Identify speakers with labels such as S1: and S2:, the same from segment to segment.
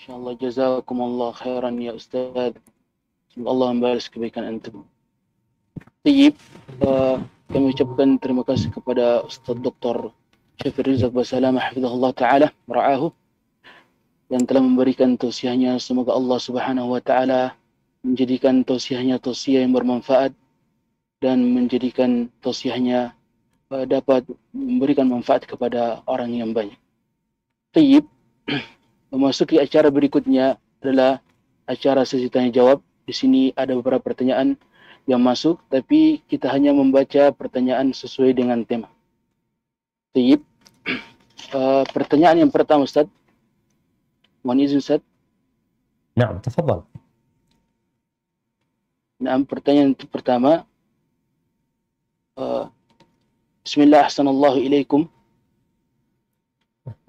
S1: InsyaAllah jazakumullah khairan ya Ustaz. Semoga Allah membalas kebaikan antum. Tayyib, uh, kami ucapkan terima kasih kepada Ustaz Dr. Syafir Rizal Basalam, Hafizahullah Ta'ala, Ra'ahu, yang telah memberikan tausiahnya. Semoga Allah Subhanahu Wa Ta'ala menjadikan tausiahnya tausiah yang bermanfaat dan menjadikan tausiahnya uh, dapat memberikan manfaat kepada orang yang banyak. Tayyib memasuki acara berikutnya adalah acara sesi tanya jawab. Di sini ada beberapa pertanyaan yang masuk, tapi kita hanya membaca pertanyaan sesuai dengan tema. Tayyip. Uh, pertanyaan yang pertama Ustaz. Mohon izin Ustaz.
S2: Nah, tafadhal.
S1: Nah, pertanyaan pertama. Uh, Bismillah, assalamualaikum.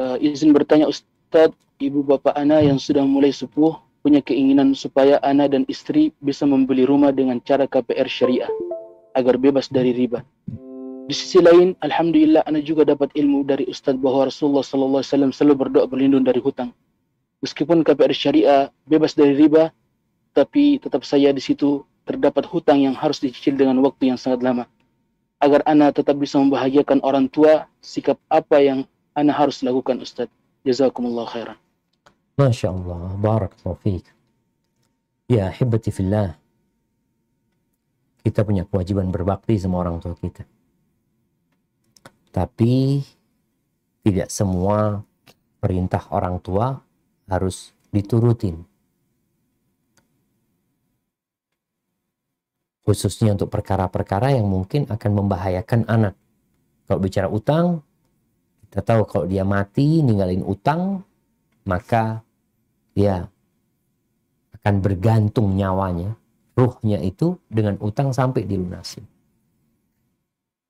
S1: Uh, eh, izin bertanya Ustaz, ibu bapak Ana yang sudah mulai sepuh punya keinginan supaya Ana dan istri bisa membeli rumah dengan cara KPR syariah agar bebas dari riba. Di sisi lain, alhamdulillah Ana juga dapat ilmu dari Ustadz bahwa Rasulullah sallallahu alaihi selalu berdoa berlindung dari hutang. Meskipun KPR syariah bebas dari riba, tapi tetap saya di situ terdapat hutang yang harus dicicil dengan waktu yang sangat lama. Agar Ana tetap bisa membahagiakan orang tua, sikap apa yang Ana harus lakukan Ustadz. Jazakumullah khairan.
S2: ما شاء الله بارك ya ahibati fillah kita punya kewajiban berbakti sama orang tua kita tapi tidak semua perintah orang tua harus diturutin khususnya untuk perkara-perkara yang mungkin akan membahayakan anak. Kalau bicara utang, kita tahu kalau dia mati, ninggalin utang, maka ya akan bergantung nyawanya, ruhnya itu dengan utang sampai dilunasi.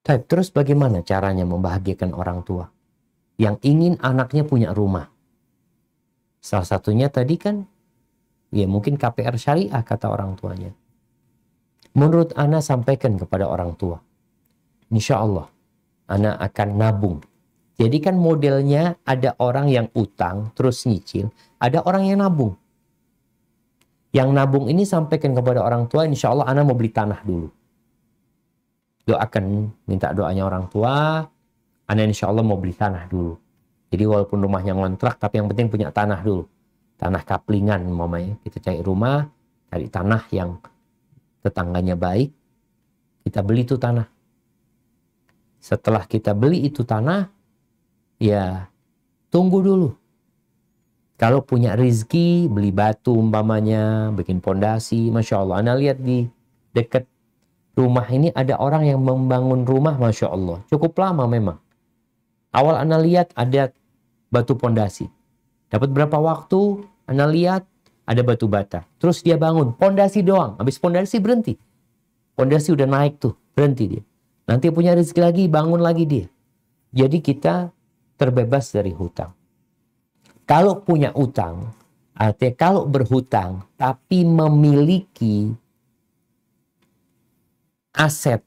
S2: Tapi terus bagaimana caranya membahagiakan orang tua yang ingin anaknya punya rumah? Salah satunya tadi kan, ya mungkin KPR syariah kata orang tuanya. Menurut Ana sampaikan kepada orang tua. Insya Allah, Ana akan nabung jadi kan modelnya ada orang yang utang terus nyicil, ada orang yang nabung. Yang nabung ini sampaikan kepada orang tua, insya Allah anak mau beli tanah dulu. Doakan, minta doanya orang tua, anak insya Allah mau beli tanah dulu. Jadi walaupun rumahnya ngontrak, tapi yang penting punya tanah dulu. Tanah kaplingan, mamanya. Kita cari rumah, cari tanah yang tetangganya baik, kita beli itu tanah. Setelah kita beli itu tanah, ya tunggu dulu. Kalau punya rezeki beli batu umpamanya, bikin pondasi, Masya Allah. Anda lihat di dekat rumah ini ada orang yang membangun rumah, Masya Allah. Cukup lama memang. Awal Anda lihat ada batu pondasi. Dapat berapa waktu, Anda lihat ada batu bata. Terus dia bangun, pondasi doang. Habis pondasi berhenti. Pondasi udah naik tuh, berhenti dia. Nanti punya rezeki lagi, bangun lagi dia. Jadi kita terbebas dari hutang. Kalau punya utang, artinya kalau berhutang tapi memiliki aset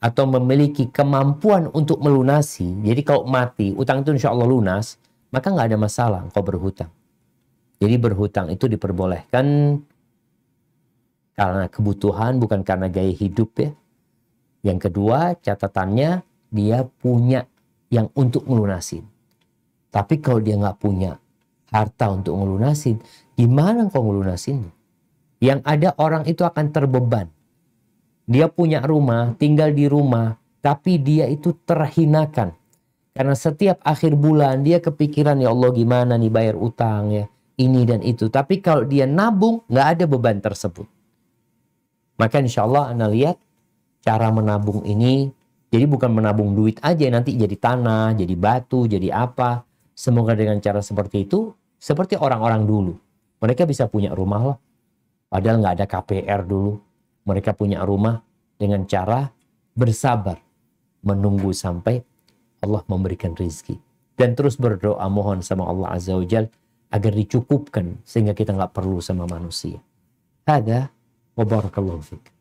S2: atau memiliki kemampuan untuk melunasi, jadi kalau mati, utang itu insya Allah lunas, maka nggak ada masalah kau berhutang. Jadi berhutang itu diperbolehkan karena kebutuhan, bukan karena gaya hidup ya. Yang kedua, catatannya dia punya yang untuk ngelunasin. Tapi kalau dia nggak punya harta untuk ngelunasin, gimana kau ngelunasin? Yang ada orang itu akan terbeban. Dia punya rumah, tinggal di rumah, tapi dia itu terhinakan. Karena setiap akhir bulan dia kepikiran ya Allah gimana nih bayar utang ya ini dan itu. Tapi kalau dia nabung nggak ada beban tersebut. Maka insya Allah anda lihat cara menabung ini jadi bukan menabung duit aja nanti jadi tanah, jadi batu, jadi apa. Semoga dengan cara seperti itu, seperti orang-orang dulu. Mereka bisa punya rumah loh. Padahal nggak ada KPR dulu. Mereka punya rumah dengan cara bersabar. Menunggu sampai Allah memberikan rizki. Dan terus berdoa mohon sama Allah Azza wa Jal agar dicukupkan sehingga kita nggak perlu sama manusia. Ada wabarakallahu fikir.